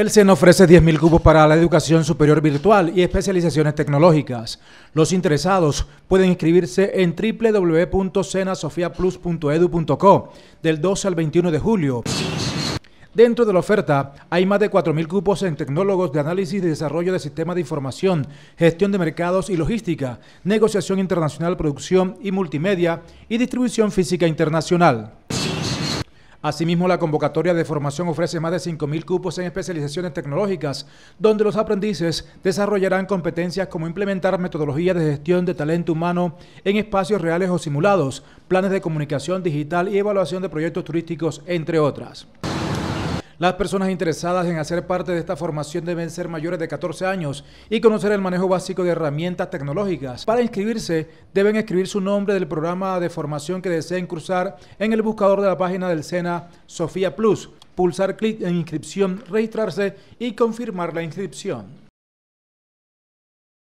El SEN ofrece 10.000 cupos para la educación superior virtual y especializaciones tecnológicas. Los interesados pueden inscribirse en www.cenasofiaplus.edu.co del 12 al 21 de julio. Dentro de la oferta hay más de 4.000 cupos en tecnólogos de análisis y desarrollo de sistemas de información, gestión de mercados y logística, negociación internacional, producción y multimedia y distribución física internacional. Asimismo, la convocatoria de formación ofrece más de 5.000 cupos en especializaciones tecnológicas, donde los aprendices desarrollarán competencias como implementar metodologías de gestión de talento humano en espacios reales o simulados, planes de comunicación digital y evaluación de proyectos turísticos, entre otras. Las personas interesadas en hacer parte de esta formación deben ser mayores de 14 años y conocer el manejo básico de herramientas tecnológicas. Para inscribirse, deben escribir su nombre del programa de formación que deseen cursar en el buscador de la página del SENA Sofía Plus, pulsar clic en inscripción, registrarse y confirmar la inscripción.